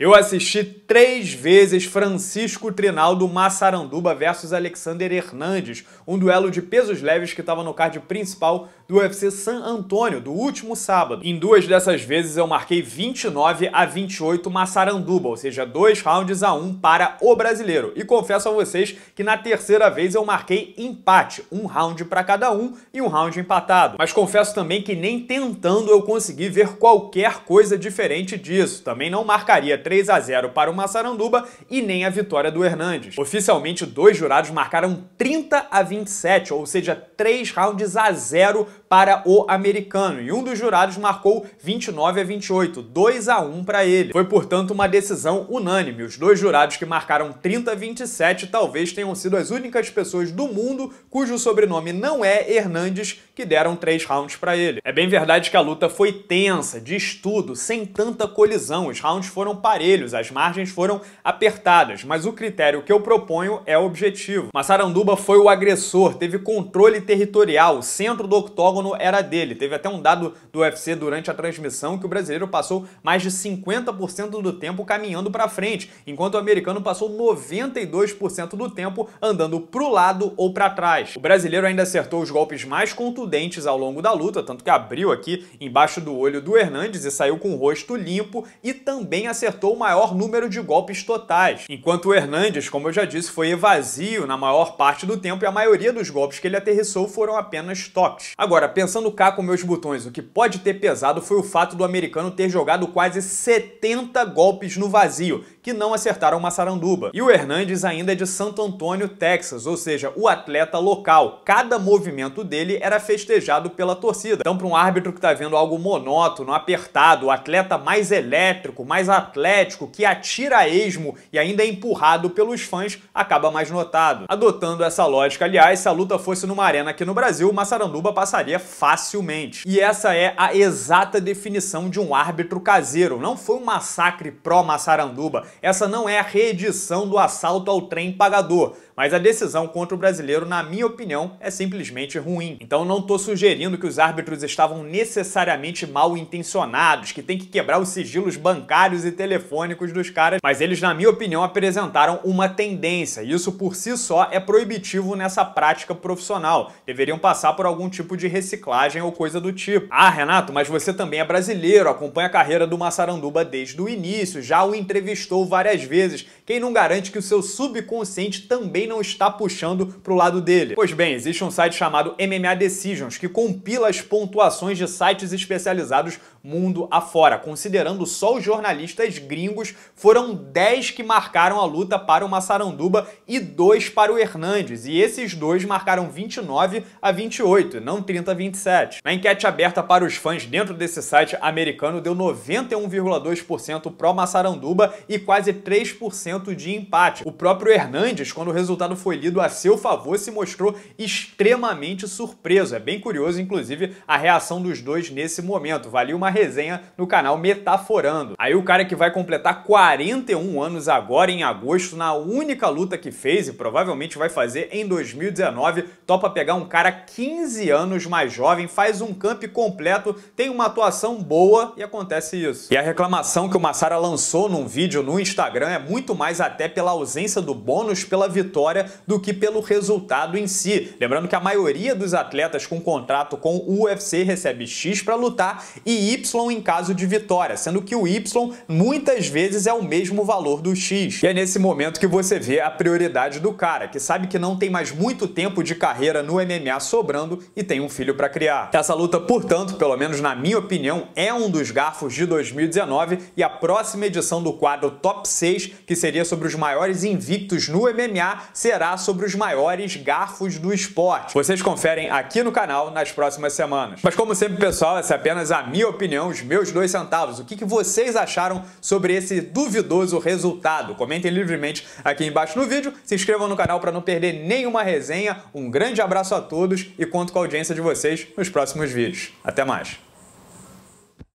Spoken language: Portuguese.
Eu assisti três vezes Francisco Trinaldo Massaranduba versus Alexander Hernandes, um duelo de pesos leves que estava no card principal do UFC San Antônio, do último sábado. Em duas dessas vezes eu marquei 29 a 28 Massaranduba, ou seja, dois rounds a um para o brasileiro. E confesso a vocês que na terceira vez eu marquei empate, um round para cada um e um round empatado. Mas confesso também que nem tentando eu consegui ver qualquer coisa diferente disso. Também não marcaria 3 a 0 para o Massaranduba e nem a vitória do Hernandes. Oficialmente, dois jurados marcaram 30 a 27, ou seja, 3 rounds a 0 para o americano, e um dos jurados marcou 29 a 28, 2 a 1 para ele. Foi, portanto, uma decisão unânime. Os dois jurados que marcaram 30 a 27 talvez tenham sido as únicas pessoas do mundo cujo sobrenome não é Hernandes que deram 3 rounds para ele. É bem verdade que a luta foi tensa, de estudo, sem tanta colisão. Os rounds foram parecidos parelhos, as margens foram apertadas, mas o critério que eu proponho é objetivo. Massaranduba foi o agressor, teve controle territorial, o centro do octógono era dele. Teve até um dado do UFC durante a transmissão que o brasileiro passou mais de 50% do tempo caminhando para frente, enquanto o americano passou 92% do tempo andando pro lado ou para trás. O brasileiro ainda acertou os golpes mais contundentes ao longo da luta, tanto que abriu aqui embaixo do olho do Hernandes e saiu com o rosto limpo e também acertou o maior número de golpes totais, enquanto o Hernandes, como eu já disse, foi vazio na maior parte do tempo e a maioria dos golpes que ele aterrissou foram apenas toques. Agora, pensando cá com meus botões, o que pode ter pesado foi o fato do americano ter jogado quase 70 golpes no vazio, que não acertaram Massaranduba. E o Hernandes ainda é de Santo Antônio, Texas, ou seja, o atleta local. Cada movimento dele era festejado pela torcida. Então, para um árbitro que está vendo algo monótono, apertado, o atleta mais elétrico, mais atlético, que atira a esmo e ainda é empurrado pelos fãs, acaba mais notado. Adotando essa lógica, aliás, se a luta fosse numa arena aqui no Brasil, Massaranduba passaria facilmente. E essa é a exata definição de um árbitro caseiro. Não foi um massacre pró-Massaranduba, essa não é a reedição do assalto ao trem pagador, mas a decisão contra o brasileiro, na minha opinião, é simplesmente ruim. Então não estou sugerindo que os árbitros estavam necessariamente mal intencionados, que tem que quebrar os sigilos bancários e telefônicos dos caras, mas eles, na minha opinião, apresentaram uma tendência, isso por si só é proibitivo nessa prática profissional. Deveriam passar por algum tipo de reciclagem ou coisa do tipo. Ah, Renato, mas você também é brasileiro, acompanha a carreira do Massaranduba desde o início, já o entrevistou falou várias vezes, quem não garante que o seu subconsciente também não está puxando para o lado dele? Pois bem, existe um site chamado MMA Decisions que compila as pontuações de sites especializados mundo afora. Considerando só os jornalistas gringos, foram 10 que marcaram a luta para o Massaranduba e 2 para o Hernandes. E esses dois marcaram 29 a 28, não 30 a 27. Na enquete aberta para os fãs dentro desse site americano, deu 91,2% pro Massaranduba e quase 3% de empate. O próprio Hernandes, quando o resultado foi lido a seu favor, se mostrou extremamente surpreso. É bem curioso, inclusive, a reação dos dois nesse momento. Vale uma resenha no canal Metaforando. Aí o cara que vai completar 41 anos agora, em agosto, na única luta que fez e provavelmente vai fazer em 2019, topa pegar um cara 15 anos mais jovem, faz um camp completo, tem uma atuação boa e acontece isso. E a reclamação que o Massara lançou num vídeo no Instagram é muito mais até pela ausência do bônus pela vitória do que pelo resultado em si. Lembrando que a maioria dos atletas com contrato com o UFC recebe X para lutar e Y em caso de vitória, sendo que o Y muitas vezes é o mesmo valor do X. E é nesse momento que você vê a prioridade do cara, que sabe que não tem mais muito tempo de carreira no MMA sobrando e tem um filho para criar. Essa luta, portanto, pelo menos na minha opinião, é um dos garfos de 2019 e a próxima edição do quadro Top top 6, que seria sobre os maiores invictos no MMA, será sobre os maiores garfos do esporte. Vocês conferem aqui no canal nas próximas semanas. Mas como sempre, pessoal, essa é apenas a minha opinião, os meus dois centavos. O que, que vocês acharam sobre esse duvidoso resultado? Comentem livremente aqui embaixo no vídeo, se inscrevam no canal para não perder nenhuma resenha. Um grande abraço a todos e conto com a audiência de vocês nos próximos vídeos. Até mais!